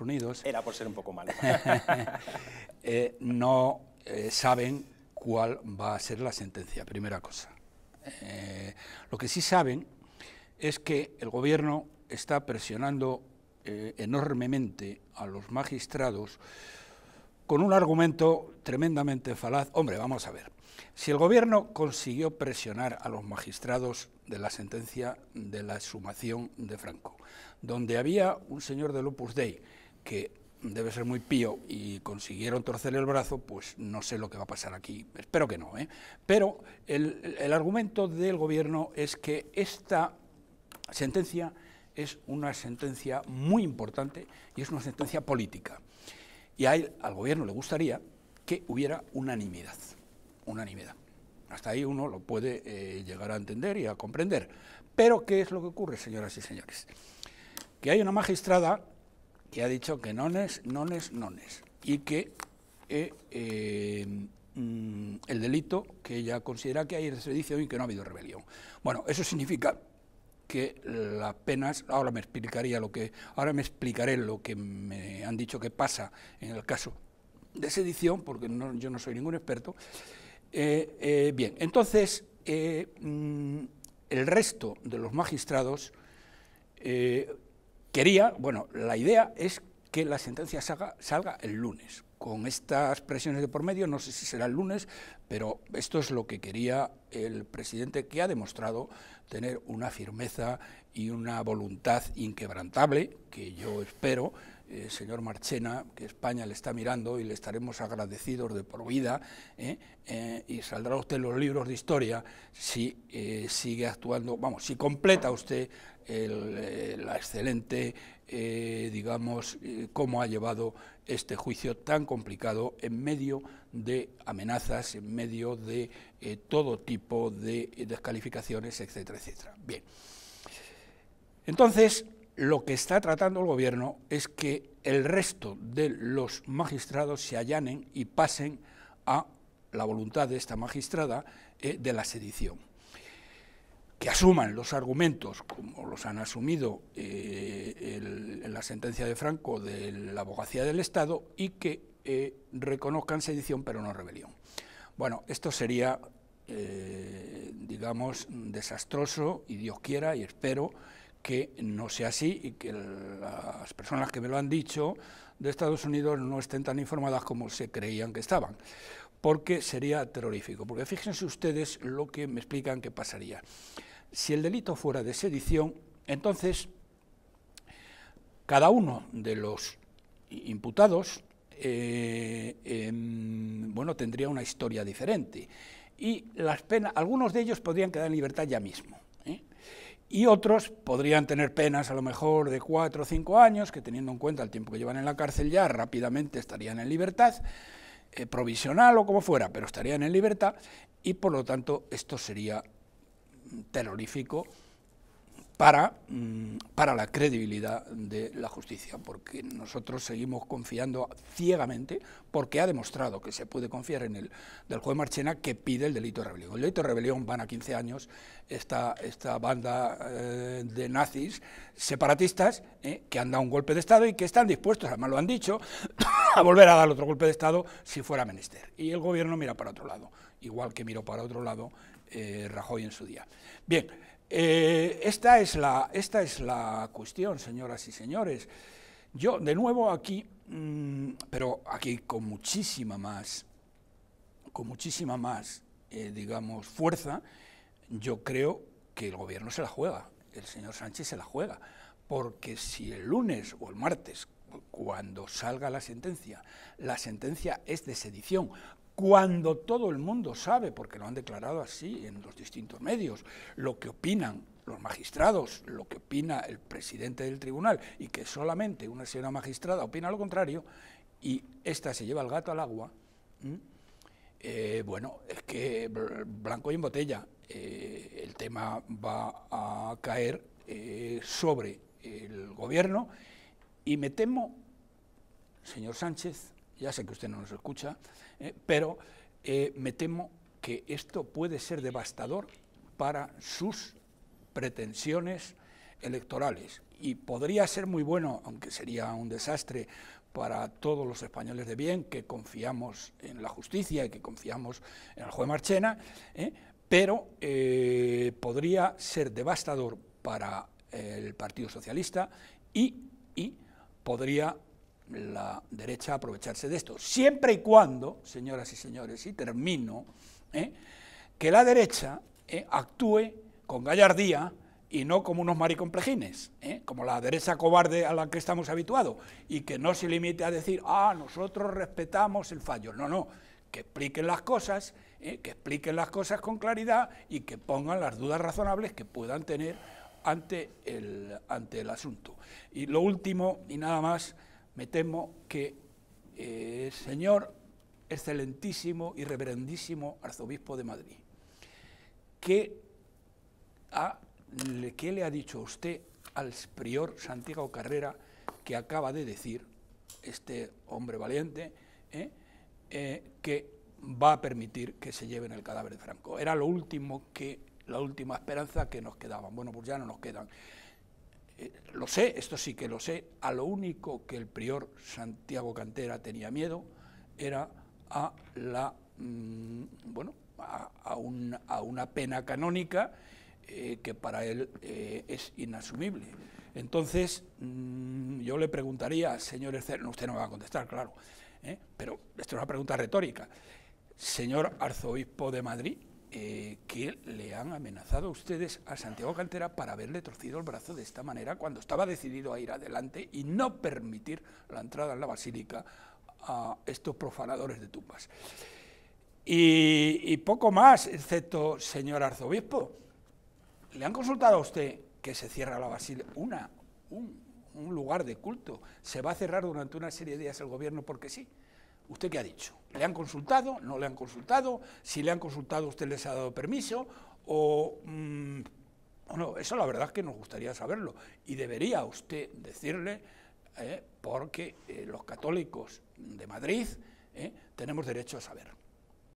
Unidos... Era por ser un poco malo. Eh, no eh, saben cuál va a ser la sentencia, primera cosa. Eh, lo que sí saben es que el gobierno está presionando enormemente a los magistrados con un argumento tremendamente falaz. Hombre, vamos a ver. Si el gobierno consiguió presionar a los magistrados de la sentencia de la sumación de Franco, donde había un señor de Lupus Dei que debe ser muy pío y consiguieron torcer el brazo, pues no sé lo que va a pasar aquí. Espero que no. ¿eh? Pero el, argumento del gobierno es que esta sentencia es una sentencia muy importante y es una sentencia política. Y al gobierno le gustaría que hubiera unanimidad. Unanimidad. Hasta ahí uno lo puede eh, llegar a entender y a comprender. Pero ¿qué es lo que ocurre, señoras y señores? Que hay una magistrada que ha dicho que nones, nones, nones, y que eh, eh, mm, el delito que ella considera que hay es sedición y que no ha habido rebelión. Bueno, eso significa que las penas, ahora me explicaría lo que, ahora me explicaré lo que me han dicho que pasa en el caso de sedición, porque yo no soy ningún experto. Eh, bien, entonces mm, el resto de los magistrados quería, bueno, la idea es que la sentencia salga, salga, el lunes. Con estas presiones de por medio, no sé si será el lunes, pero esto es lo que quería el presidente, que ha demostrado tener una firmeza y una voluntad inquebrantable, que yo espero eh, señor Marchena, que España le está mirando y le estaremos agradecidos de por vida, ¿eh? Eh, y saldrá usted los libros de historia si sigue actuando, vamos, si completa usted la excelente, digamos, cómo ha llevado este juicio tan complicado en medio de amenazas, en medio de todo tipo de descalificaciones, etcétera, etcétera. Bien. Entonces, lo que está tratando el gobierno es que el resto de los magistrados se allanen y pasen a la voluntad de esta magistrada eh, de la sedición. Que asuman los argumentos, como los han asumido en eh, la sentencia de Franco de la abogacía del Estado, y que eh, reconozcan sedición pero no rebelión. Bueno, esto sería, digamos, desastroso, y Dios quiera, y espero, que no sea así y que las personas que me lo han dicho de Estados Unidos no estén tan informadas como se creían que estaban, porque sería terrorífico. Porque fíjense ustedes lo que me explican que pasaría. Si el delito fuera de sedición, entonces cada uno de los imputados eh, em, bueno, tendría una historia diferente y las penas, algunos de ellos podrían quedar en libertad ya mismo y otros podrían tener penas a lo mejor de cuatro o cinco años, que teniendo en cuenta el tiempo que llevan en la cárcel ya, rápidamente estarían en libertad, eh, provisional o como fuera, pero estarían en libertad, y por lo tanto esto sería terrorífico para mm, para la credibilidad de la justicia, porque nosotros seguimos confiando ciegamente, porque ha demostrado que se puede confiar en el del juez Marchena que pide el delito de rebelión. El delito de rebelión van a 15 años esta, esta banda eh, de nazis separatistas eh, que han dado un golpe de Estado y que están dispuestos, además lo han dicho, a volver a dar otro golpe de Estado si fuera menester. Y el gobierno mira para otro lado, igual que miró para otro lado eh, Rajoy en su día. Bien. Eh, esta, es la, esta es la cuestión, señoras y señores. Yo, de nuevo, aquí, mm, pero aquí con muchísima más, con muchísima más, eh, digamos, fuerza, yo creo que el gobierno se la juega, el señor Sánchez se la juega, porque si el lunes o el martes, cuando salga la sentencia, la sentencia es de sedición, cuando todo el mundo sabe, porque lo han declarado así en los distintos medios, lo que opinan los magistrados, lo que opina el presidente del tribunal y que solamente una señora magistrada opina lo contrario y esta se lleva el gato al agua, eh, bueno, es que blanco y en botella, eh, el tema va a caer eh, sobre el gobierno y me temo, señor Sánchez, ya sé que usted no nos escucha, eh, pero eh, me temo que esto puede ser devastador para sus pretensiones electorales. Y podría ser muy bueno, aunque sería un desastre para todos los españoles de bien, que confiamos en la justicia y que confiamos en el juez Marchena, eh, pero podría ser devastador para el Partido Socialista y podría la derecha a aprovecharse de esto. Siempre y cuando, señoras y señores, y termino, ¿eh? que la derecha ¿eh? actúe con gallardía y no como unos maricomplejines, ¿eh? como la derecha cobarde a la que estamos habituados, y que no se limite a decir, ah, nosotros respetamos el fallo. No, no, que expliquen las cosas, que expliquen las cosas con claridad y que pongan las dudas razonables que puedan tener ante el, ante el asunto. Y lo último, y nada más, me temo que eh, señor excelentísimo y reverendísimo arzobispo de Madrid, ¿qué, le, ha dicho usted al prior Santiago Carrera que acaba de decir, este hombre valiente, ¿eh? Eh, que va a permitir que se lleven el cadáver de Franco? Era lo último que, la última esperanza que nos quedaban. Bueno, pues ya no nos quedan lo sé, esto sí que lo sé, a lo único que el prior Santiago Cantera tenía miedo era a la, mm, bueno, a, una pena canónica eh, que para él eh, es inasumible. Entonces, mm, yo le preguntaría, señor Ercero, usted no me va a contestar, claro, ¿eh? pero esto es una pregunta retórica. Señor arzobispo de Madrid, eh, que le han amenazado a ustedes a Santiago Cantera para haberle torcido el brazo de esta manera cuando estaba decidido a ir adelante y no permitir la entrada en la basílica a estos profanadores de tumbas. Y, poco más, excepto, señor arzobispo, ¿le han consultado a usted que se cierra la basílica? Una, un lugar de culto. ¿Se va a cerrar durante una serie de días el gobierno porque sí? ¿Usted qué ha dicho? ¿Le han consultado? ¿No le han consultado? Si le han consultado, ¿usted les ha dado permiso? O, bueno, mm, eso la verdad es que nos gustaría saberlo. Y debería usted decirle, eh, porque eh, los católicos de Madrid eh, tenemos derecho a saber.